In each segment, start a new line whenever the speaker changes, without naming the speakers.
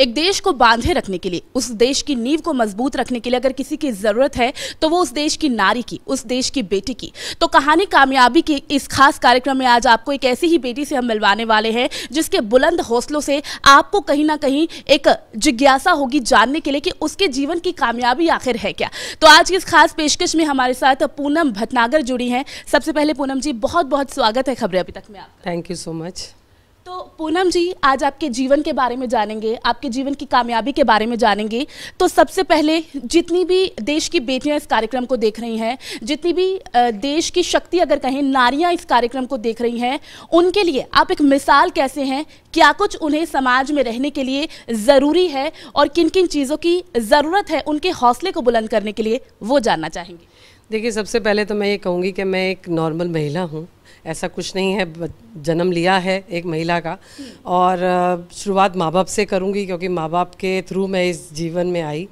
एक देश को बांधे रखने के लिए उस देश की नींव को मजबूत रखने के लिए अगर किसी की ज़रूरत है तो वो उस देश की नारी की उस देश की बेटी की तो कहानी कामयाबी के इस खास कार्यक्रम में आज आपको एक ऐसी ही बेटी से हम मिलवाने वाले हैं जिसके बुलंद हौसलों से आपको कहीं ना कहीं एक जिज्ञासा होगी जानने के लिए कि उसके जीवन की कामयाबी आखिर है क्या तो आज की इस खास पेशकश में हमारे साथ पूनम भटनागर जुड़ी है सबसे पहले पूनम जी बहुत बहुत स्वागत है खबरें अभी तक में आप
थैंक यू सो मच
तो पूनम जी आज आपके जीवन के बारे में जानेंगे आपके जीवन की कामयाबी के बारे में जानेंगे तो सबसे पहले जितनी भी देश की बेटियां इस कार्यक्रम को देख रही हैं जितनी भी देश की शक्ति अगर कहें नारियां इस कार्यक्रम को देख रही हैं उनके लिए आप एक मिसाल कैसे हैं क्या कुछ उन्हें समाज में रहने के लिए ज़रूरी है और किन किन चीज़ों की ज़रूरत है उनके हौसले को बुलंद करने के लिए वो जानना चाहेंगे
देखिए सबसे पहले तो मैं ये कहूँगी कि मैं एक नॉर्मल महिला हूँ ऐसा कुछ नहीं है जन्म लिया है एक महिला का और शुरुआत माँ बाप से करूँगी क्योंकि माँ बाप के थ्रू मैं इस जीवन में आई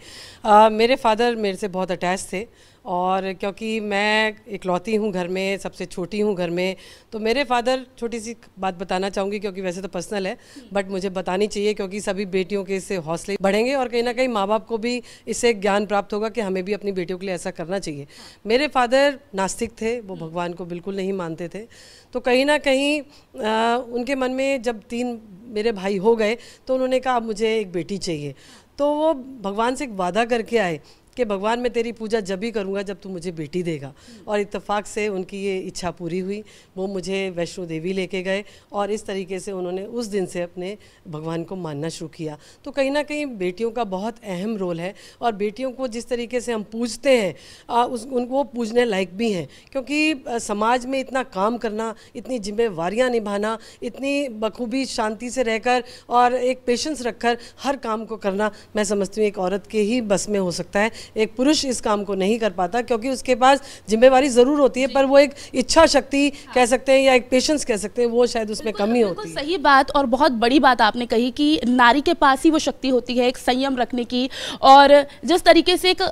आ, मेरे फादर मेरे से बहुत अटैच थे और क्योंकि मैं इकलौती हूँ घर में सबसे छोटी हूँ घर में तो मेरे फादर छोटी सी बात बताना चाहूँगी क्योंकि वैसे तो पर्सनल है बट मुझे बतानी चाहिए क्योंकि सभी बेटियों के इससे हौसले बढ़ेंगे और कहीं ना कहीं माँ बाप को भी इससे ज्ञान प्राप्त होगा कि हमें भी अपनी बेटियों के लिए ऐसा करना चाहिए मेरे फादर नास्तिक थे वो हम्म। भगवान को बिल्कुल नहीं मानते थे तो कहीं ना कहीं आ, उनके मन में जब तीन मेरे भाई हो गए तो उन्होंने कहा मुझे एक बेटी चाहिए तो वो भगवान से एक वादा करके आए कि भगवान मैं तेरी पूजा जब ही करूँगा जब तू मुझे बेटी देगा और इतफाक से उनकी ये इच्छा पूरी हुई वो मुझे वैष्णो देवी लेके गए और इस तरीके से उन्होंने उस दिन से अपने भगवान को मानना शुरू किया तो कहीं ना कहीं बेटियों का बहुत अहम रोल है और बेटियों को जिस तरीके से हम पूजते हैं उस उनको पूजने लायक भी हैं क्योंकि समाज में इतना काम करना इतनी जिम्मेवार निभाना इतनी बखूबी शांति से रहकर और एक पेशेंस रखकर हर काम को करना मैं समझती हूँ एक औरत के ही बस में हो सकता है एक पुरुष इस काम को नहीं कर पाता क्योंकि उसके पास जिम्मेवारी ज़रूर होती है पर वो एक इच्छा शक्ति हाँ। कह सकते हैं या एक पेशेंस कह सकते हैं वो शायद उसमें कमी होती है सही बात और बहुत
बड़ी बात आपने कही कि नारी के पास ही वो शक्ति होती है एक संयम रखने की और जिस तरीके से एक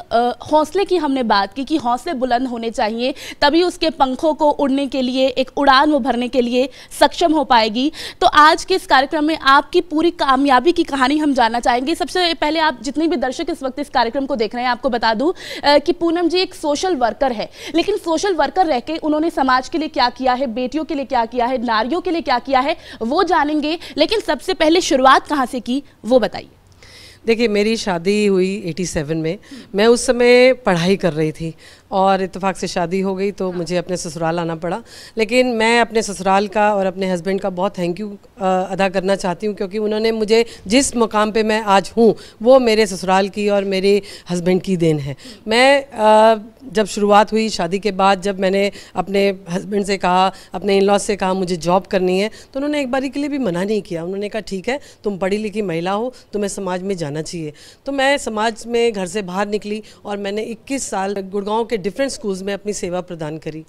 हौसले की हमने बात की कि हौसले बुलंद होने चाहिए तभी उसके पंखों को उड़ने के लिए एक उड़ान वो भरने के लिए सक्षम हो पाएगी तो आज के इस कार्यक्रम में आपकी पूरी कामयाबी की कहानी हम जानना चाहेंगे सबसे पहले आप जितने भी दर्शक इस वक्त इस कार्यक्रम को देख रहे हैं आपको आपको बता दूं कि पूनम जी एक सोशल वर्कर है लेकिन सोशल वर्कर रह के उन्होंने समाज के लिए क्या किया है बेटियों के लिए क्या किया है नारियों के लिए क्या किया है वो जानेंगे लेकिन सबसे पहले शुरुआत कहाँ से की वो बताइए
देखिए मेरी शादी हुई 87 में मैं उस समय पढ़ाई कर रही थी और इतफ़ाक़ से शादी हो गई तो हाँ। मुझे अपने ससुराल आना पड़ा लेकिन मैं अपने ससुराल का और अपने हस्बैंड का बहुत थैंक यू अदा करना चाहती हूँ क्योंकि उन्होंने मुझे जिस मुकाम पे मैं आज हूँ वो मेरे ससुराल की और मेरे हस्बैंड की देन है मैं आ, जब शुरुआत हुई शादी के बाद जब मैंने अपने हस्बैंड से कहा अपने इन लॉज से कहा मुझे जॉब करनी है तो उन्होंने एक बारी के लिए भी मना नहीं किया उन्होंने कहा ठीक है तुम पढ़ी लिखी महिला हो तुम्हें समाज में जाना चाहिए तो मैं समाज में घर से बाहर निकली और मैंने इक्कीस साल गुड़गांव के डिफरेंट स्कूल्स में अपनी सेवा प्रदान करी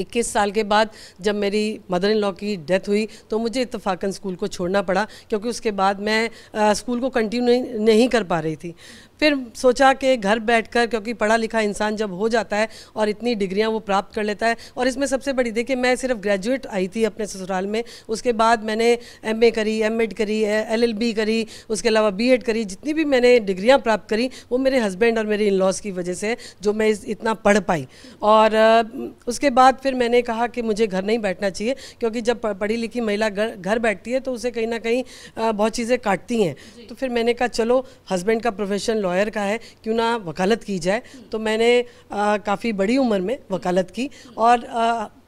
21 साल के बाद जब मेरी मदर इन लॉ की डेथ हुई तो मुझे इतफ़ाक़न स्कूल को छोड़ना पड़ा क्योंकि उसके बाद मैं आ, स्कूल को कंटिन्यू नहीं कर पा रही थी फिर सोचा कि घर बैठकर क्योंकि पढ़ा लिखा इंसान जब हो जाता है और इतनी डिग्रियां वो प्राप्त कर लेता है और इसमें सबसे बड़ी देखिए मैं सिर्फ ग्रेजुएट आई थी अपने ससुराल में उसके बाद मैंने एम करी एम करी एल करी उसके अलावा बी करी जितनी भी मैंने डिग्रियाँ प्राप्त करी वो मेरे हस्बैंड और मेरे इन लॉज की वजह से जो मैं इतना पढ़ पाई और उसके बाद फिर मैंने कहा कि मुझे घर नहीं बैठना चाहिए क्योंकि जब पढ़ी लिखी महिला घर घर बैठती है तो उसे कहीं ना कहीं बहुत चीज़ें काटती हैं तो फिर मैंने कहा चलो हस्बैंड का प्रोफेशन लॉयर का है क्यों ना वकालत की जाए तो मैंने काफ़ी बड़ी उम्र में वकालत की और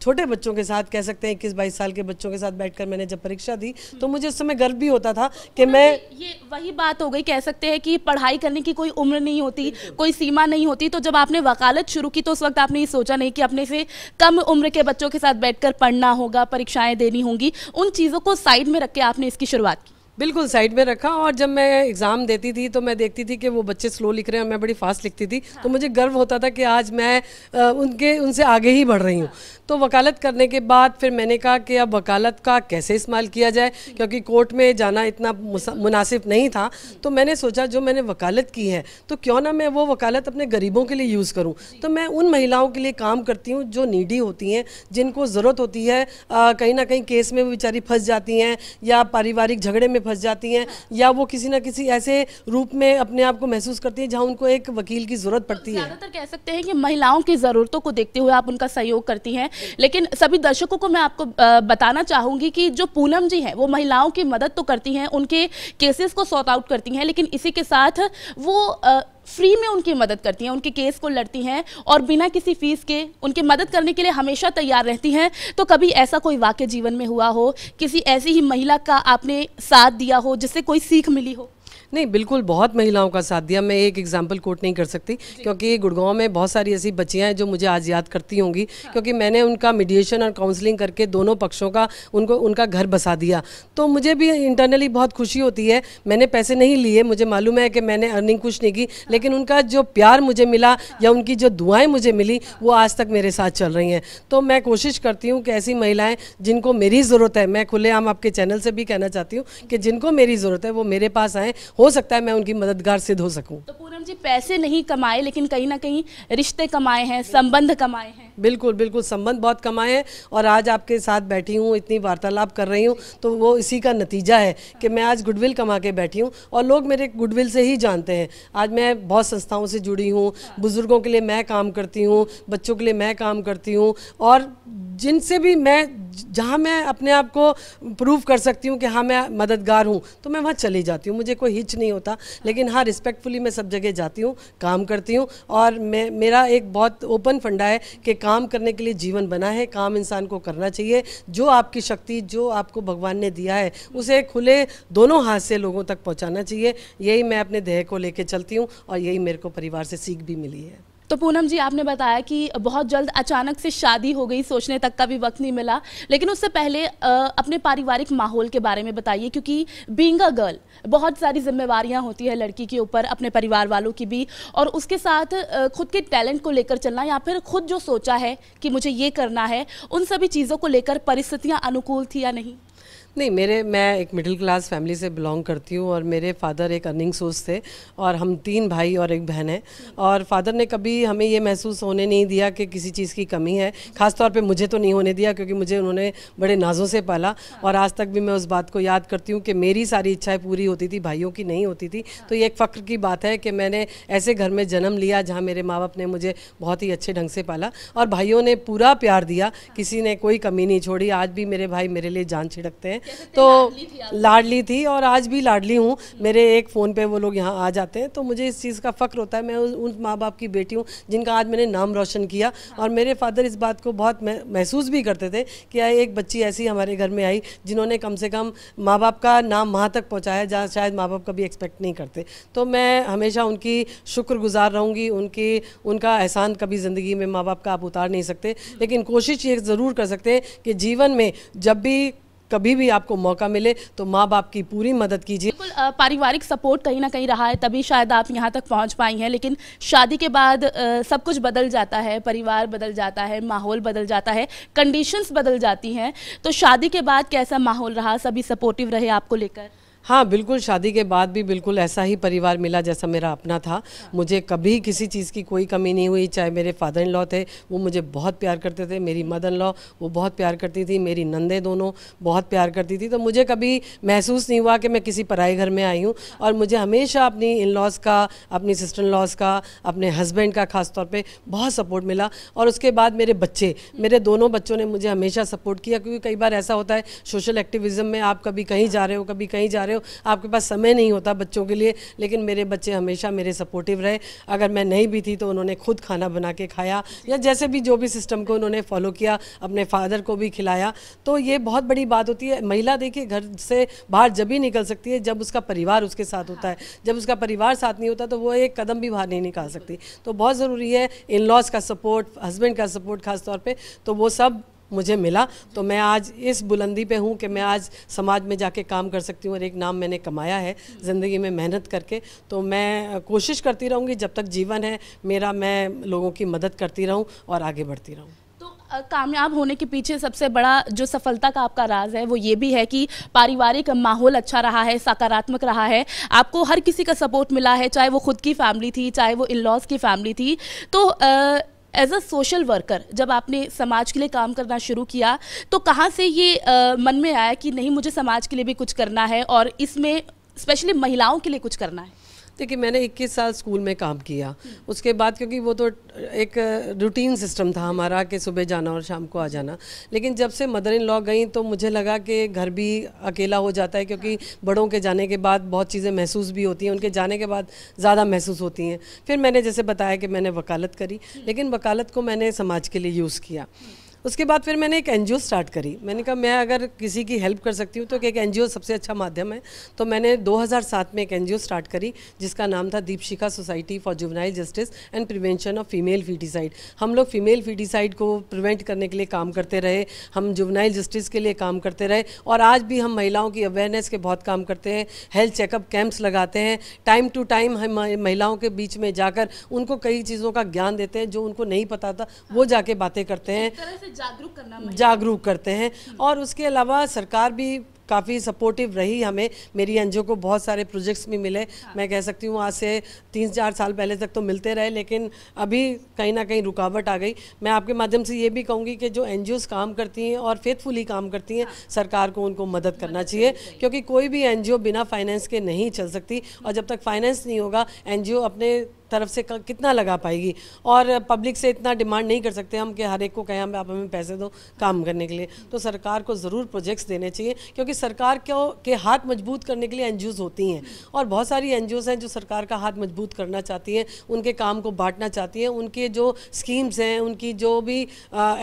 छोटे बच्चों के साथ कह सकते हैं इक्कीस बाईस साल के बच्चों के साथ बैठकर मैंने जब परीक्षा दी तो मुझे उस समय गर्व भी होता था कि मैं ये वही बात हो गई कह सकते हैं कि पढ़ाई करने की कोई उम्र
नहीं होती कोई सीमा नहीं होती तो जब आपने वकालत शुरू की तो उस वक्त आपने ये सोचा नहीं कि अपने से कम उम्र के बच्चों के साथ बैठ पढ़ना होगा परीक्षाएं देनी होंगी उन चीज़ों को साइड में रख के आपने
इसकी शुरुआत की बिल्कुल साइड में रखा और जब मैं एग्ज़ाम देती थी तो मैं देखती थी कि वो बच्चे स्लो लिख रहे हैं और मैं बड़ी फास्ट लिखती थी तो हाँ। तो मुझे गर्व होता था कि आज मैं आ, उनके उनसे आगे ही बढ़ रही हूँ हाँ। तो वकालत करने के बाद फिर मैंने कहा कि अब वकालत का कैसे इस्तेमाल किया जाए क्योंकि कोर्ट में जाना इतना मुनासिब नहीं था तो मैंने सोचा जो मैंने वकालत की है तो क्यों ना मैं वो वकालत अपने गरीबों के लिए यूज़ करूँ तो मैं उन महिलाओं के लिए काम करती हूँ जो नीडी होती हैं जिनको ज़रूरत होती है कहीं ना कहीं केस में वो बेचारी फंस जाती हैं या पारिवारिक झगड़े में फंस जाती हैं या वो किसी ना किसी ऐसे रूप में अपने आप को महसूस करती हैं जहाँ उनको एक वकील की जरूरत पड़ती है ज़्यादातर
कह सकते हैं कि महिलाओं की ज़रूरतों को देखते हुए आप उनका सहयोग करती हैं लेकिन सभी दर्शकों को मैं आपको बताना चाहूंगी कि जो पूनम जी है वो महिलाओं की मदद तो करती हैं उनके केसेस को सॉर्ट आउट करती हैं लेकिन इसी के साथ वो फ्री में उनकी मदद करती हैं उनके केस को लड़ती हैं और बिना किसी फीस के उनकी मदद करने के लिए हमेशा तैयार रहती हैं तो कभी ऐसा कोई वाक्य जीवन में हुआ हो किसी ऐसी ही महिला का आपने साथ दिया हो जिससे कोई सीख मिली हो
नहीं बिल्कुल बहुत महिलाओं का साथ दिया मैं एक एग्जाम्पल कोट नहीं कर सकती क्योंकि गुड़गांव में बहुत सारी ऐसी बच्चियाँ हैं जो मुझे आज याद करती होंगी हाँ। क्योंकि मैंने उनका मीडिएशन और काउंसलिंग करके दोनों पक्षों का उनको उनका घर बसा दिया तो मुझे भी इंटरनली बहुत खुशी होती है मैंने पैसे नहीं लिए मुझे मालूम है कि मैंने अर्निंग कुछ नहीं की हाँ। लेकिन उनका जो प्यार मुझे मिला हाँ। या उनकी जो दुआएं मुझे मिली वो आज तक मेरे साथ चल रही हैं तो मैं कोशिश करती हूँ कि ऐसी महिलाएं जिनको मेरी ज़रूरत है मैं खुलेआम आपके चैनल से भी कहना चाहती हूँ कि जिनको मेरी ज़रूरत है वो मेरे पास आएँ हो सकता है मैं उनकी मददगार सिद्ध हो सकूँ तो पूनम
जी पैसे नहीं कमाए लेकिन कहीं ना कहीं रिश्ते कमाए हैं संबंध कमाए हैं
बिल्कुल बिल्कुल संबंध बहुत कमाए हैं और आज आपके साथ बैठी हूँ इतनी वार्तालाप कर रही हूँ तो वो इसी का नतीजा है कि मैं आज गुडविल कमा के बैठी हूँ और लोग मेरे गुडविल से ही जानते हैं आज मैं बहुत संस्थाओं से जुड़ी हूँ बुज़ुर्गों के लिए मैं काम करती हूँ बच्चों के लिए मैं काम करती हूँ और जिनसे भी मैं जहाँ मैं अपने आप को प्रूव कर सकती हूँ कि हाँ मैं मददगार हूँ तो मैं वहाँ चली जाती हूँ मुझे कोई हिच नहीं होता लेकिन हाँ रिस्पेक्टफुली मैं सब जगह जाती हूँ काम करती हूँ और मैं मेरा एक बहुत ओपन फंडा है कि काम करने के लिए जीवन बना है काम इंसान को करना चाहिए जो आपकी शक्ति जो आपको भगवान ने दिया है उसे खुले दोनों हाथ से लोगों तक पहुँचाना चाहिए यही मैं अपने देह को ले चलती हूँ और यही मेरे को परिवार से सीख भी मिली है
तो पूनम जी आपने बताया कि बहुत जल्द अचानक से शादी हो गई सोचने तक का भी वक्त नहीं मिला लेकिन उससे पहले अपने पारिवारिक माहौल के बारे में बताइए क्योंकि बींग अ गर्ल बहुत सारी जिम्मेवारियाँ होती है लड़की के ऊपर अपने परिवार वालों की भी और उसके साथ खुद के टैलेंट को लेकर चलना या फिर खुद जो सोचा है कि मुझे ये करना है उन सभी चीज़ों को लेकर परिस्थितियाँ अनुकूल थी या नहीं
नहीं मेरे मैं एक मिडिल क्लास फैमिली से बिलोंग करती हूँ और मेरे फादर एक अर्निंग सोर्स थे और हम तीन भाई और एक बहन है और फादर ने कभी हमें ये महसूस होने नहीं दिया कि किसी चीज़ की कमी है ख़ासतौर पर मुझे तो नहीं होने दिया क्योंकि मुझे उन्होंने बड़े नाजों से पाला और आज तक भी मैं उस बात को याद करती हूँ कि मेरी सारी इच्छाएँ पूरी होती थी भाइयों की नहीं होती थी तो ये एक फ़ख्र की बात है कि मैंने ऐसे घर में जन्म लिया जहाँ मेरे माँ बाप ने मुझे बहुत ही अच्छे ढंग से पाला और भाइयों ने पूरा प्यार दिया किसी ने कोई कमी नहीं छोड़ी आज भी मेरे भाई मेरे लिए जान छिड़कते हैं तो लाडली थी और आज भी लाडली हूँ मेरे एक फ़ोन पे वो लोग यहाँ आ जाते हैं तो मुझे इस चीज़ का फ़ख्र होता है मैं उन माँ बाप की बेटी हूँ जिनका आज मैंने नाम रोशन किया हाँ। और मेरे फादर इस बात को बहुत महसूस भी करते थे कि एक बच्ची ऐसी हमारे घर में आई जिन्होंने कम से कम माँ बाप का नाम वहाँ तक पहुँचाया जहाँ शायद माँ बाप कभी एक्सपेक्ट नहीं करते तो मैं हमेशा उनकी शुक्रगुजार रहूँगी उनकी उनका एहसान कभी ज़िंदगी में माँ बाप का आप उतार नहीं सकते लेकिन कोशिश ये ज़रूर कर सकते हैं कि जीवन में जब भी कभी भी आपको मौका मिले तो माँ बाप की पूरी मदद कीजिए
बिल्कुल पारिवारिक सपोर्ट कहीं ना कहीं रहा है तभी शायद आप यहाँ तक पहुँच पाई हैं लेकिन शादी के बाद आ, सब कुछ बदल जाता है परिवार बदल जाता है माहौल बदल जाता है कंडीशंस बदल जाती हैं तो शादी के बाद कैसा माहौल रहा सभी सपोर्टिव रहे आपको
लेकर हाँ बिल्कुल शादी के बाद भी बिल्कुल ऐसा ही परिवार मिला जैसा मेरा अपना था मुझे कभी किसी चीज़ की कोई कमी नहीं हुई चाहे मेरे फादर इन लॉ थे वो मुझे बहुत प्यार करते थे मेरी मदर इन लॉ वो बहुत प्यार करती थी मेरी नंदे दोनों बहुत प्यार करती थी तो मुझे कभी महसूस नहीं हुआ कि मैं किसी पराए घर में आई हूँ और मुझे हमेशा अपनी इन लॉज़ का अपनी सिस्टर इन लॉज़ का अपने हस्बैंड का ख़ास तौर पर बहुत सपोर्ट मिला और उसके बाद मेरे बच्चे मेरे दोनों बच्चों ने मुझे हमेशा सपोर्ट किया क्योंकि कई बार ऐसा होता है सोशल एक्टिविज़म में आप कभी कहीं जा रहे हो कभी कहीं जा रहे रहे हो आपके पास समय नहीं होता बच्चों के लिए लेकिन मेरे बच्चे हमेशा मेरे सपोर्टिव रहे अगर मैं नहीं भी थी तो उन्होंने खुद खाना बना के खाया या जैसे भी जो भी सिस्टम को उन्होंने फॉलो किया अपने फादर को भी खिलाया तो ये बहुत बड़ी बात होती है महिला देखिए घर से बाहर जब भी निकल सकती है जब उसका परिवार उसके साथ होता है जब उसका परिवार साथ नहीं होता तो वो एक कदम भी बाहर नहीं निकाल सकती तो बहुत ज़रूरी है इन लॉज का सपोर्ट हस्बैंड का सपोर्ट खासतौर पर तो वो सब मुझे मिला तो मैं आज इस बुलंदी पे हूँ कि मैं आज समाज में जाके काम कर सकती हूँ और एक नाम मैंने कमाया है ज़िंदगी में मेहनत करके तो मैं कोशिश करती रहूँगी जब तक जीवन है मेरा मैं लोगों की मदद करती रहूँ और आगे बढ़ती रहूँ
तो, कामयाब होने के पीछे सबसे बड़ा जो सफलता का आपका राज है वो ये भी है कि पारिवारिक माहौल अच्छा रहा है सकारात्मक रहा है आपको हर किसी का सपोर्ट मिला है चाहे वो खुद की फैमिली थी चाहे वो इन लॉज की फैमिली थी तो आ, एज अ सोशल वर्कर जब आपने समाज के लिए काम करना शुरू किया तो कहाँ से ये आ, मन में आया कि नहीं मुझे समाज के लिए भी कुछ करना है और इसमें स्पेशली महिलाओं के लिए कुछ करना है
देखिए मैंने 21 साल स्कूल में काम किया उसके बाद क्योंकि वो तो एक रूटीन सिस्टम था हमारा कि सुबह जाना और शाम को आ जाना लेकिन जब से मदर इन लॉ गई तो मुझे लगा कि घर भी अकेला हो जाता है क्योंकि बड़ों के जाने के बाद बहुत चीज़ें महसूस भी होती हैं उनके जाने के बाद ज़्यादा महसूस होती हैं फिर मैंने जैसे बताया कि मैंने वकालत करी लेकिन वकालत को मैंने समाज के लिए यूज़ किया उसके बाद फिर मैंने एक एन स्टार्ट करी मैंने कहा मैं अगर किसी की हेल्प कर सकती हूँ तो एक एन सबसे अच्छा माध्यम है तो मैंने 2007 में एक एन स्टार्ट करी जिसका नाम था Deepshikha society for juvenile justice and prevention of female foeticide हम लोग फीमेल फीटिसाइड को प्रिवेंट करने के लिए काम करते रहे हम जुवनाइल जस्टिस के लिए काम करते रहे और आज भी हम महिलाओं की अवेयरनेस के बहुत काम करते हैं हेल्थ चेकअप कैंप्स लगाते हैं टाइम टू टाइम हम महिलाओं के बीच में जाकर उनको कई चीज़ों का ज्ञान देते हैं जो उनको नहीं पता था वो जाके बातें करते हैं जागरूक करना जागरूक करते हैं और उसके अलावा सरकार भी काफ़ी सपोर्टिव रही हमें मेरी एनजीओ को बहुत सारे प्रोजेक्ट्स भी मिले हाँ। मैं कह सकती हूँ आज से तीन चार साल पहले तक तो मिलते रहे लेकिन अभी कहीं ना कहीं रुकावट आ गई मैं आपके माध्यम से ये भी कहूँगी कि जो एन काम करती हैं और फेथफुली काम करती हैं हाँ। सरकार को उनको मदद करना चाहिए क्योंकि कोई भी एन बिना फाइनेंस के नहीं चल सकती और जब तक फाइनेंस नहीं होगा एन अपने तरफ से कितना लगा पाएगी और पब्लिक से इतना डिमांड नहीं कर सकते हम कि हर एक को कहें हम आप हमें पैसे दो काम करने के लिए तो सरकार को ज़रूर प्रोजेक्ट्स देने चाहिए क्योंकि सरकार को के हाथ मजबूत करने के लिए एन होती हैं और बहुत सारी एन हैं जो सरकार का हाथ मजबूत करना चाहती हैं उनके काम को बांटना चाहती हैं उनके जो स्कीम्स हैं उनकी जो भी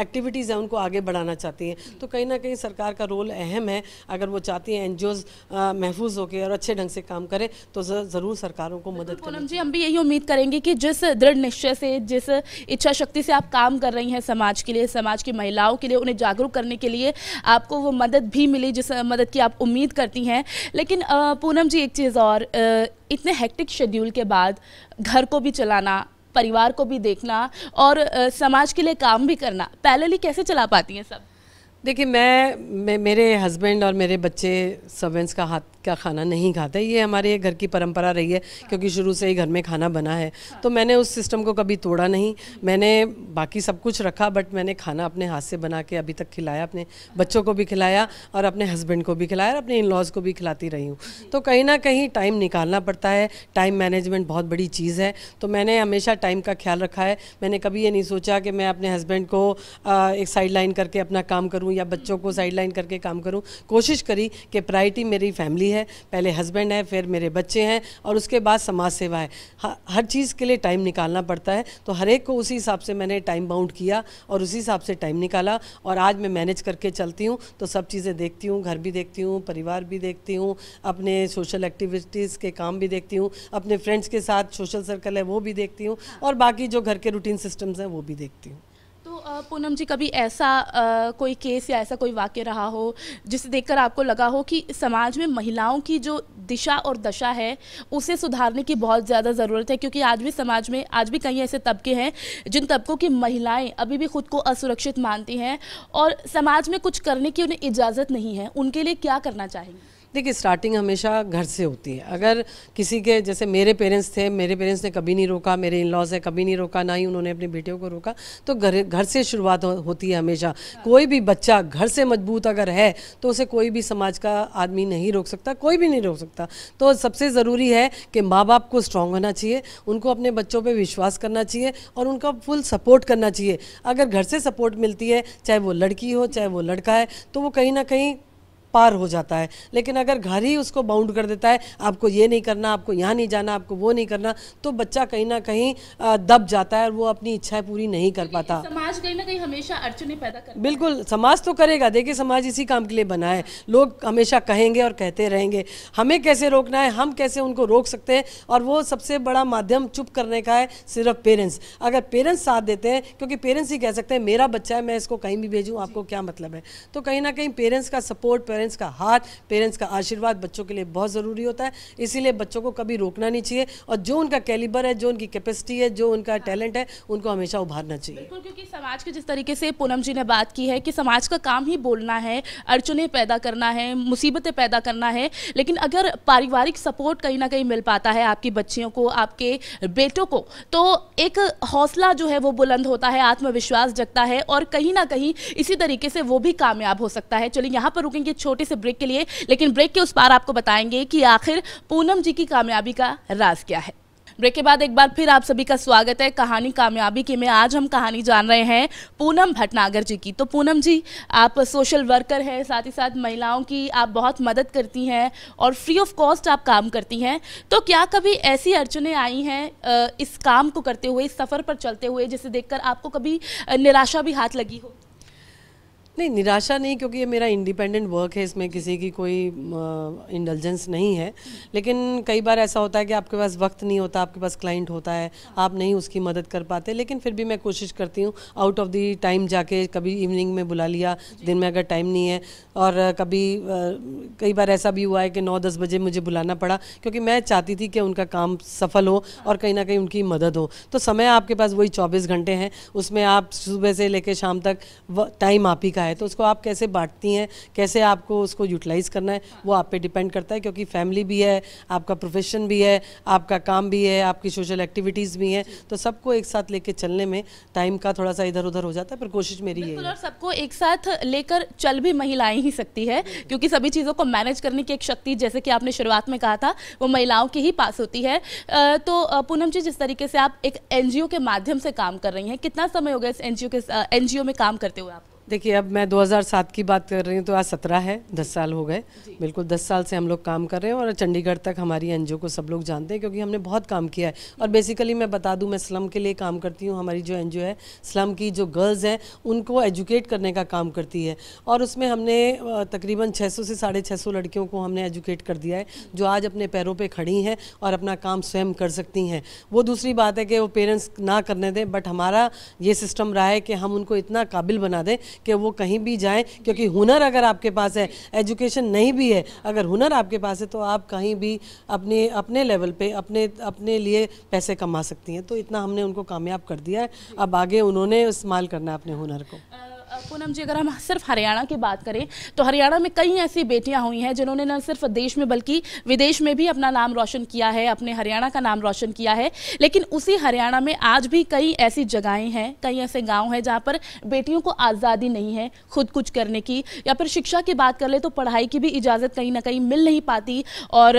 एक्टिविटीज़ हैं उनको आगे बढ़ाना चाहती हैं तो कहीं ना कहीं सरकार का रोल अहम है अगर वो चाहती हैं एन महफूज होकर और अच्छे ढंग से काम करें तो ज़रूर सरकारों को मदद करें जी हम भी यही उम्मीद करें करेंगे
कि जिस दृढ़ निश्चय से जिस इच्छा शक्ति से आप काम कर रही हैं समाज के लिए समाज की महिलाओं के लिए उन्हें जागरूक करने के लिए आपको वो मदद भी मिली जिस मदद की आप उम्मीद करती हैं लेकिन पूनम जी एक चीज़ और इतने हेक्टिक शेड्यूल के बाद घर को भी चलाना परिवार को भी देखना और समाज के लिए काम भी करना पैरेलली कैसे चला पाती हैं सब
देखिए मैं मे, मेरे हस्बैंड और मेरे बच्चे सर्वेंट्स का हाथ का खाना नहीं खाते ये हमारे घर की परंपरा रही है क्योंकि शुरू से ही घर में खाना बना है तो मैंने उस सिस्टम को कभी तोड़ा नहीं मैंने बाकी सब कुछ रखा बट मैंने खाना अपने हाथ से बना के अभी तक खिलाया अपने बच्चों को भी खिलाया और अपने हस्बैंड को भी खिलाया और अपने इन लॉज को भी खिलाती रही हूँ तो कहीं ना कहीं टाइम निकालना पड़ता है टाइम मैनेजमेंट बहुत बड़ी चीज़ है तो मैंने हमेशा टाइम का ख्याल रखा है मैंने कभी ये नहीं सोचा कि मैं अपने हस्बैंड को एक साइड लाइन करके अपना काम करूँ या बच्चों को साइड लाइन करके काम करूँ कोशिश करी कि प्रायरिटी मेरी फैमिली है पहले हस्बैंड है फिर मेरे बच्चे हैं और उसके बाद समाज सेवा है हर चीज़ के लिए टाइम निकालना पड़ता है तो हर एक को उसी हिसाब से मैंने टाइम बाउंड किया और उसी हिसाब से टाइम निकाला और आज मैं मैनेज करके चलती हूँ तो सब चीज़ें देखती हूँ घर भी देखती हूँ परिवार भी देखती हूँ अपने सोशल एक्टिविटीज़ के काम भी देखती हूँ अपने फ्रेंड्स के साथ सोशल सर्कल है वो भी देखती हूँ और बाकी जो घर के रूटीन सिस्टम्स हैं वो भी देखती हूँ
तो पूनम जी कभी ऐसा कोई केस या ऐसा कोई वाक्य रहा हो जिसे देखकर आपको लगा हो कि समाज में महिलाओं की जो दिशा और दशा है उसे सुधारने की बहुत ज़्यादा ज़रूरत है क्योंकि आज भी समाज में आज भी कई ऐसे तबके हैं जिन तबकों की महिलाएं अभी भी खुद को असुरक्षित मानती हैं और समाज में कुछ करने की उन्हें इजाज़त नहीं है उनके लिए क्या करना चाहेंगे
देखिए स्टार्टिंग हमेशा घर से होती है अगर किसी के जैसे मेरे पेरेंट्स थे मेरे पेरेंट्स ने कभी नहीं रोका मेरे इन लॉज है कभी नहीं रोका ना ही उन्होंने अपने बेटियों को रोका तो घर घर से शुरुआत हो, होती है हमेशा हाँ। कोई भी बच्चा घर से मजबूत अगर है तो उसे कोई भी समाज का आदमी नहीं रोक सकता कोई भी नहीं रोक सकता तो सबसे ज़रूरी है कि माँ बाप को स्ट्रांग होना चाहिए उनको अपने बच्चों पर विश्वास करना चाहिए और उनका फुल सपोर्ट करना चाहिए अगर घर से सपोर्ट मिलती है चाहे वो लड़की हो चाहे वो लड़का है तो वो कहीं ना कहीं पार हो जाता है लेकिन अगर घर ही उसको बाउंड कर देता है आपको ये नहीं करना आपको यहाँ नहीं जाना आपको वो नहीं करना तो बच्चा कहीं ना कहीं दब जाता है और वो अपनी इच्छाएं पूरी नहीं कर पाता
समाज कहीं ना कहीं हमेशा अड़चने पैदा कर
बिल्कुल समाज तो करेगा देखिए समाज इसी काम के लिए बना है हाँ। लोग हमेशा कहेंगे और कहते रहेंगे हमें कैसे रोकना है हम कैसे उनको रोक सकते हैं और वो सबसे बड़ा माध्यम चुप करने का है सिर्फ पेरेंट्स अगर पेरेंट्स साथ देते हैं क्योंकि पेरेंट्स ही कह सकते हैं मेरा बच्चा है मैं इसको कहीं भी भेजूँ आपको क्या मतलब है तो कहीं ना कहीं पेरेंट्स का सपोर्ट पेरेंट्स का हाथ पेरेंट्स का आशीर्वाद बच्चों के लिए बहुत ज़रूरी होता है इसीलिए बच्चों को कभी रोकना नहीं चाहिए और जो उनका कैलिबर है जो उनकी कैपेसिटी है जो उनका टैलेंट है उनको हमेशा उभारना चाहिए क्योंकि
समाज के जिस तरीके से पूनम जी ने बात की है कि समाज का काम ही बोलना है अड़चने पैदा करना है मुसीबतें पैदा करना है लेकिन अगर पारिवारिक सपोर्ट कहीं ना कहीं मिल पाता है आपकी बच्चियों को आपके बेटों को तो एक हौसला जो है वो बुलंद होता है आत्मविश्वास जगता है और कहीं ना कहीं इसी तरीके से वो भी कामयाब हो सकता है चलिए यहाँ पर रुकेंगे छोटे से ब्रेक के लिए लेकिन ब्रेक के उस पार आपको बताएंगे कि आखिर पूनम जी की कामयाबी का राज क्या है ब्रेक के बाद एक बार फिर आप सभी का स्वागत है कहानी कामयाबी के में आज हम कहानी जान रहे हैं पूनम भटनागर जी की तो पूनम जी आप सोशल वर्कर हैं साथ ही साथ महिलाओं की आप बहुत मदद करती हैं और फ्री ऑफ कॉस्ट आप काम करती हैं तो क्या कभी ऐसी अड़चने आई हैं इस काम को करते हुए इस सफ़र पर चलते हुए जिसे देखकर आपको कभी निराशा भी हाथ लगी हो
नहीं निराशा नहीं क्योंकि ये मेरा इंडिपेंडेंट वर्क है इसमें किसी की कोई uh, नहीं है लेकिन कई बार ऐसा होता है कि आपके पास वक्त नहीं होता आपके पास क्लाइंट होता है आप नहीं उसकी मदद कर पाते लेकिन फिर भी मैं कोशिश करती हूँ आउट ऑफ दी टाइम जाके कभी इवनिंग में बुला लिया दिन में अगर टाइम नहीं है और कभी कई बार ऐसा भी हुआ है कि नौ दस बजे मुझे बुलाना पड़ा क्योंकि मैं चाहती थी कि उनका काम सफल हो और कहीं ना कहीं उनकी मदद हो तो समय आपके पास वही चौबीस घंटे हैं उसमें आप सुबह से लेकर शाम तक टाइम आप ही का है तो उसको आप कैसे बांटती हैं कैसे आपको उसको यूटिलाइज़ करना है वो आप पे डिपेंड करता है क्योंकि फैमिली भी है आपका प्रोफेशन भी है आपका काम भी है आपकी सोशल एक्टिविटीज़ भी हैं तो सबको एक साथ लेके चलने में टाइम का थोड़ा सा इधर उधर हो जाता है पर कोशिश मेरी है
सबको एक साथ लेकर चल भी महिलाएं ही सकती है क्योंकि सभी चीज़ों को मैनेज करने की एक शक्ति जैसे कि आपने शुरुआत में कहा था वो महिलाओं के ही पास होती है तो पूनम जी जिस तरीके से आप एक एनजीओ के माध्यम से काम कर रही हैं कितना समय हो गया इस एनजीओ के एनजीओ में काम करते हुए आपको
देखिए अब मैं 2007 की बात कर रही हूँ तो आज सत्रह है दस साल हो गए बिल्कुल दस साल से हम लोग काम कर रहे हैं और चंडीगढ़ तक हमारी एन को सब लोग जानते हैं क्योंकि हमने बहुत काम किया है और बेसिकली मैं बता दूँ मैं स्लम के लिए काम करती हूँ हमारी जो एन है स्लम की जो गर्ल्स हैं उनको एजुकेट करने का काम करती है और उसमें हमने तकरीबन छः से साढ़े छः लड़कियों को हमने एजुकेट कर दिया है जो आज अपने पैरों पर खड़ी हैं और अपना काम स्वयं कर सकती हैं वो दूसरी बात है कि वो पेरेंट्स ना करने दें बट हमारा ये सिस्टम रहा है कि हम उनको इतना काबिल बना दें कि वो कहीं भी जाएं क्योंकि हुनर अगर आपके पास है एजुकेशन नहीं भी है अगर हुनर आपके पास है तो आप कहीं भी अपने अपने लेवल पे अपने अपने लिए पैसे कमा सकती हैं तो इतना हमने उनको कामयाब कर दिया है अब आगे उन्होंने इस्तेमाल करना है अपने हुनर को
पूनम जी अगर हम सिर्फ हरियाणा की बात करें तो हरियाणा में कई ऐसी बेटियां हुई हैं जिन्होंने न सिर्फ देश में बल्कि विदेश में भी अपना नाम रोशन किया है अपने हरियाणा का नाम रोशन किया है लेकिन उसी हरियाणा में आज भी कई ऐसी जगहें हैं कई ऐसे गाँव हैं जहाँ पर बेटियों को आज़ादी नहीं है खुद कुछ करने की या फिर शिक्षा की बात कर ले तो पढ़ाई की भी इजाज़त कहीं ना कहीं मिल नहीं पाती और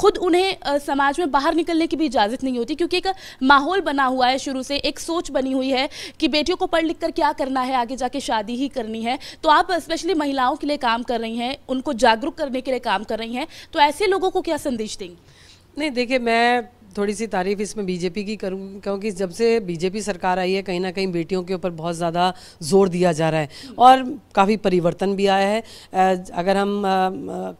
खुद उन्हें समाज में बाहर निकलने की भी इजाज़त नहीं होती क्योंकि एक माहौल बना हुआ है शुरू से एक सोच बनी हुई है कि बेटियों को पढ़ लिख कर क्या करना है आगे जाके शादी ही करनी है तो आप स्पेशली महिलाओं के लिए काम कर रही हैं उनको जागरूक करने के लिए काम कर रही हैं तो ऐसे लोगों को क्या संदेश देंगी
नहीं देखिए मैं थोड़ी सी तारीफ इसमें बीजेपी की करूँ क्योंकि जब से बीजेपी सरकार आई है कहीं ना कहीं बेटियों के ऊपर बहुत ज़्यादा जोर दिया जा रहा है और काफ़ी परिवर्तन भी आया है अगर हम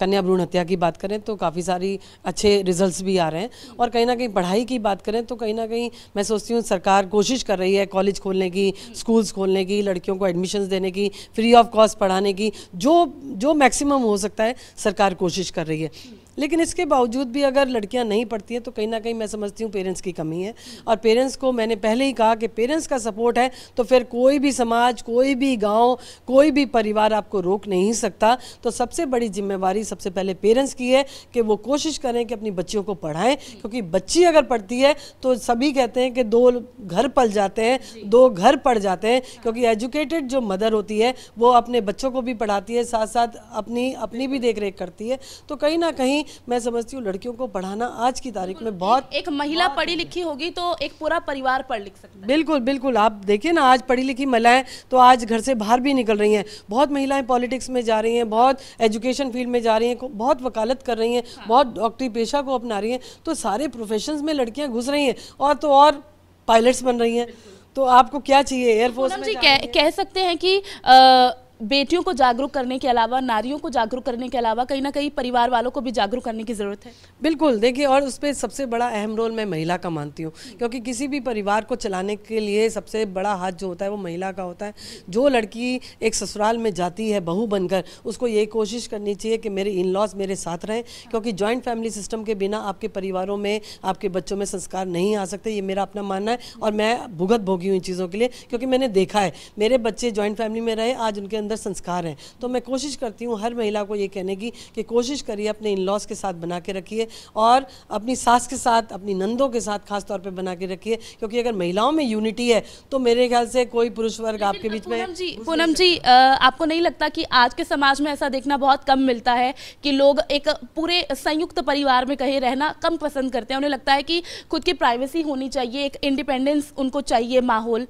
कन्या भ्रूण हत्या की बात करें तो काफ़ी सारी अच्छे रिजल्ट्स भी आ रहे हैं और कहीं ना कहीं पढ़ाई की बात करें तो कहीं ना कहीं मैं सोचती हूँ सरकार कोशिश कर रही है कॉलेज खोलने की स्कूल्स खोलने की लड़कियों को एडमिशन्स देने की फ्री ऑफ कॉस्ट पढ़ाने की जो जो मैक्सिमम हो सकता है सरकार कोशिश कर रही है लेकिन इसके बावजूद भी अगर लड़कियां नहीं पढ़ती हैं तो कहीं ना कहीं मैं समझती हूँ पेरेंट्स की कमी है और पेरेंट्स को मैंने पहले ही कहा कि पेरेंट्स का सपोर्ट है तो फिर कोई भी समाज कोई भी गाँव कोई भी परिवार आपको रोक नहीं सकता तो सबसे बड़ी जिम्मेवारी सबसे पहले पेरेंट्स की है कि वो कोशिश करें कि अपनी बच्चियों को पढ़ाएँ क्योंकि बच्ची अगर पढ़ती है तो सभी कहते हैं कि दो घर पल जाते हैं दो घर पढ़ जाते हैं क्योंकि एजुकेटेड जो मदर होती है वो अपने बच्चों को भी पढ़ाती है साथ साथ अपनी अपनी भी देख रेख करती है तो कहीं ना कहीं नहीं मैं समझती हूँ लड़कियों को पढ़ाना आज की तारीख में बहुत एक महिला
पढ़ी लिखी होगी तो एक पूरा
परिवार पढ़ लिख सकता है बिल्कुल बिल्कुल आप देखिए ना आज पढ़ी लिखी महिलाएं तो आज घर से बाहर भी निकल रही हैं बहुत महिलाएं पॉलिटिक्स में जा रही हैं बहुत एजुकेशन फील्ड में जा रही हैं बहुत वकालत कर रही हैं हाँ। बहुत डॉक्टरी पेशा को अपना रही हैं तो सारे प्रोफेशन में लड़कियाँ घुस रही हैं और तो और पायलट्स बन रही हैं तो आपको क्या चाहिए एयरफोर्स में जी कह, कह सकते हैं कि आ,
बेटियों को जागरूक करने के अलावा नारियों को जागरूक करने के अलावा कहीं ना कहीं परिवार वालों को भी जागरूक करने
की ज़रूरत है बिल्कुल देखिए और उस पर सबसे बड़ा अहम रोल मैं महिला का मानती हूँ क्योंकि किसी भी परिवार को चलाने के लिए सबसे बड़ा हाथ जो होता है वो महिला का होता है जो लड़की एक ससुराल में जाती है बहू बनकर उसको ये कोशिश करनी चाहिए कि मेरे इन लॉज मेरे साथ रहें क्योंकि जॉइंट फैमिली सिस्टम के बिना आपके परिवारों में आपके बच्चों में संस्कार नहीं आ सकते ये मेरा अपना मानना है और मैं भुगत भोगी हूँ इन चीज़ों के लिए क्योंकि मैंने देखा है मेरे बच्चे ज्वाइंट फैमिली में रहे आज उनके अंदर अंदर संस्कार हैं तो मैं कोशिश करती हूँ हर महिला को ये कहने की कि कोशिश करिए अपने इन लॉज के साथ बना के रखिए और अपनी सास के साथ अपनी नंदों के साथ खास तौर पे बना के रखिए क्योंकि अगर महिलाओं में यूनिटी है तो मेरे ख्याल से कोई पुरुष वर्ग आपके बीच में जी पूनम जी
आपको नहीं लगता कि आज के समाज में ऐसा देखना बहुत कम मिलता है कि लोग एक पूरे संयुक्त परिवार में कहीं रहना कम पसंद करते हैं उन्हें लगता है कि खुद की प्राइवेसी होनी चाहिए एक
इंडिपेंडेंस उनको चाहिए माहौल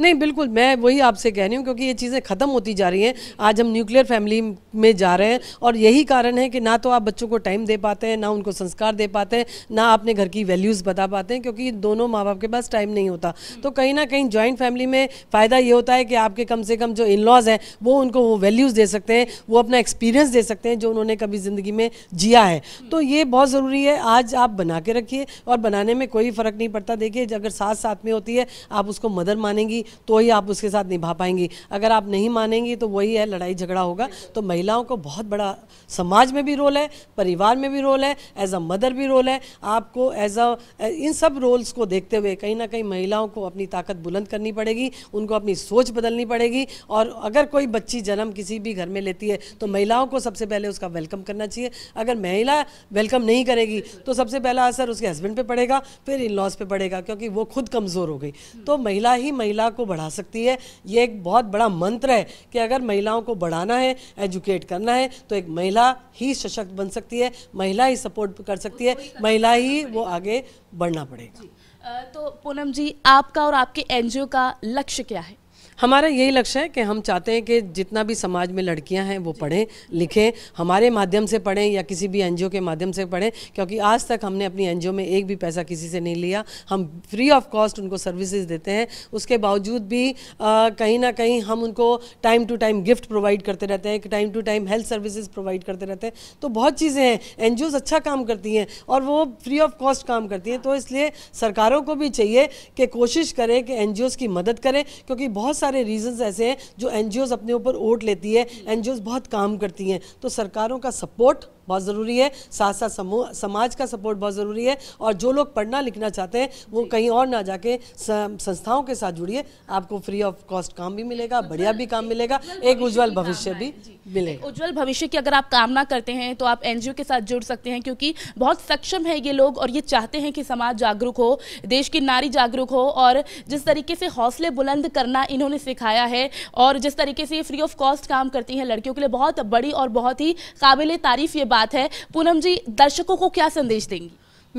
नहीं बिल्कुल मैं वही आपसे कह रही हूँ क्योंकि ये चीज़ें ख़त्म होती जा रही हैं आज हम न्यूक्लियर फैमिली में जा रहे हैं और यही कारण है कि ना तो आप बच्चों को टाइम दे पाते हैं ना उनको संस्कार दे पाते हैं ना अपने घर की वैल्यूज़ बता पाते हैं क्योंकि दोनों माँ बाप के पास टाइम नहीं होता हम्म। तो कहीं ना कहीं ज्वाइंट फैमिली में फ़ायदा ये होता है कि आपके कम से कम जो इन लॉज़ हैं वो उनको वो वैल्यूज़ दे सकते हैं वो अपना एक्सपीरियंस दे सकते हैं जो उन्होंने कभी ज़िंदगी में जिया है हम्म। तो ये बहुत ज़रूरी है आज आप बना के रखिए और बनाने में कोई फ़र्क नहीं पड़ता देखिए अगर साथ साथ में होती है आप उसको मदर मानेंगी तो ही आप उसके साथ निभा पाएंगी अगर आप नहीं मानेंगी तो वही है लड़ाई झगड़ा होगा तो महिलाओं को बहुत बड़ा समाज में भी रोल है परिवार में भी रोल है एज अ मदर भी रोल है आपको एज अ इन सब रोल्स को देखते हुए कहीं ना कहीं महिलाओं को अपनी ताकत बुलंद करनी पड़ेगी उनको अपनी सोच बदलनी पड़ेगी और अगर कोई बच्ची जन्म किसी भी घर में लेती है तो महिलाओं को सबसे पहले उसका वेलकम करना चाहिए अगर महिला वेलकम नहीं करेगी तो सबसे पहला असर उसके हस्बैंड पे पड़ेगा फिर इन लॉज पे पड़ेगा क्योंकि वो खुद कमज़ोर हो गई तो महिला ही महिला को बढ़ा सकती है ये एक बहुत बड़ा मंत्र है कि अगर महिलाओं को बढ़ाना है एजुकेट करना है तो एक महिला ही सशक्त बन सकती है महिला ही सपोर्ट कर सकती है महिला ही वो आगे बढ़ना पड़ेगा
तो पूनम जी आपका और आपके एनजीओ का लक्ष्य क्या है
हमारा यही लक्ष्य है कि हम चाहते हैं कि जितना भी समाज में लड़कियां हैं वो पढ़ें लिखें हमारे माध्यम से पढ़ें या किसी भी एनजीओ के माध्यम से पढ़ें क्योंकि आज तक हमने अपनी एनजीओ में एक भी पैसा किसी से नहीं लिया हम फ्री ऑफ कॉस्ट उनको सर्विसेज देते हैं उसके बावजूद भी कहीं ना कहीं हम उनको time to time gift provide करते रहते हैं time to time health services provide करते रहते हैं तो बहुत चीज़ें हैं एन अच्छा काम करती हैं और वो फ्री ऑफ कॉस्ट काम करती हैं तो इसलिए सरकारों को भी चाहिए कि कोशिश करें कि एन की मदद करें क्योंकि बहुत सारे रीजंस ऐसे हैं जो एनजीओज अपने ऊपर ओट लेती है एनजीओज बहुत काम करती हैं तो सरकारों का सपोर्ट बहुत ज़रूरी है साथ साथ समूह समाज का सपोर्ट बहुत ज़रूरी है और जो लोग पढ़ना लिखना चाहते हैं वो कहीं और ना जाके संस्थाओं के साथ जुड़िए आपको फ्री ऑफ कॉस्ट काम भी मिलेगा बढ़िया भी काम मिलेगा एक उज्ज्वल भविष्य भी मिलेगा
उज्ज्वल भविष्य की अगर आप कामना करते हैं तो आप एन के साथ जुड़ सकते हैं क्योंकि बहुत सक्षम है ये लोग और ये चाहते हैं कि समाज जागरूक हो देश की नारी जागरूक हो और जिस तरीके से हौसले बुलंद करना इन्होंने सिखाया है और जिस तरीके से ये फ्री ऑफ कॉस्ट काम करती हैं लड़कियों के लिए बहुत बड़ी और बहुत ही काबिल तारीफ ये बात बात है पूनम जी
दर्शकों को क्या संदेश देंगी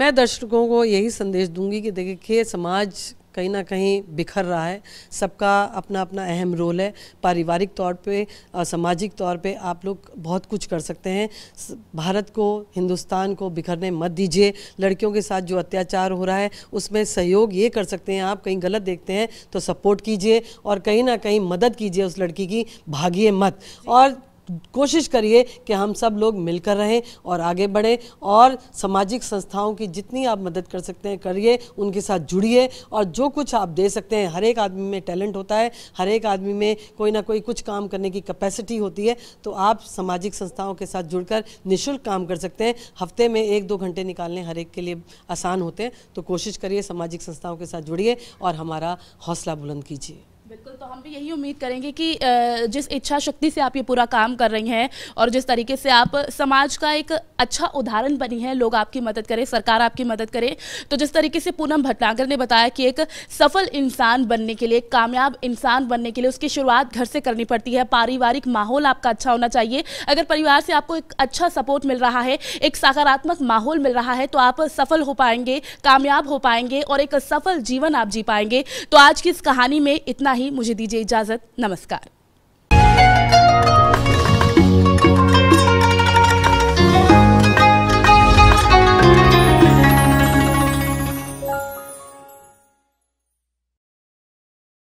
मैं दर्शकों को यही संदेश दूंगी कि देखिए समाज कहीं ना कहीं बिखर रहा है सबका अपना अपना अहम रोल है पारिवारिक तौर पे सामाजिक तौर पे आप लोग बहुत कुछ कर सकते हैं भारत को हिंदुस्तान को बिखरने मत दीजिए लड़कियों के साथ जो अत्याचार हो रहा है उसमें सहयोग ये कर सकते हैं आप कहीं गलत देखते हैं तो सपोर्ट कीजिए और कहीं ना कहीं मदद कीजिए उस लड़की की भागीय मत और कोशिश करिए कि हम सब लोग मिलकर रहें और आगे बढ़ें और सामाजिक संस्थाओं की जितनी आप मदद कर सकते हैं करिए उनके साथ जुड़िए और जो कुछ आप दे सकते हैं हर एक आदमी में टैलेंट होता है हर एक आदमी में कोई ना कोई कुछ काम करने की कैपेसिटी होती है तो आप सामाजिक संस्थाओं के साथ जुड़कर निःशुल्क काम कर सकते हैं हफ्ते में एक दो घंटे निकालने हर एक के लिए आसान होते हैं तो कोशिश करिए सामाजिक संस्थाओं के साथ जुड़िए और हमारा हौसला बुलंद कीजिए
बिल्कुल तो हम भी यही उम्मीद करेंगे कि जिस इच्छा शक्ति से आप ये पूरा काम कर रही हैं और जिस तरीके से आप समाज का एक अच्छा उदाहरण बनी है लोग आपकी मदद करें सरकार आपकी मदद करे तो जिस तरीके से पूनम भटनागर ने बताया कि एक सफल इंसान बनने के लिए कामयाब इंसान बनने के लिए उसकी शुरुआत घर से करनी पड़ती है पारिवारिक माहौल आपका अच्छा होना चाहिए अगर परिवार से आपको एक अच्छा सपोर्ट मिल रहा है एक सकारात्मक माहौल मिल रहा है तो आप सफल हो पाएंगे कामयाब हो पाएंगे और एक सफल जीवन आप जी पाएंगे तो आज की इस कहानी में इतना ही मुझे दीजिए इजाज़त नमस्कार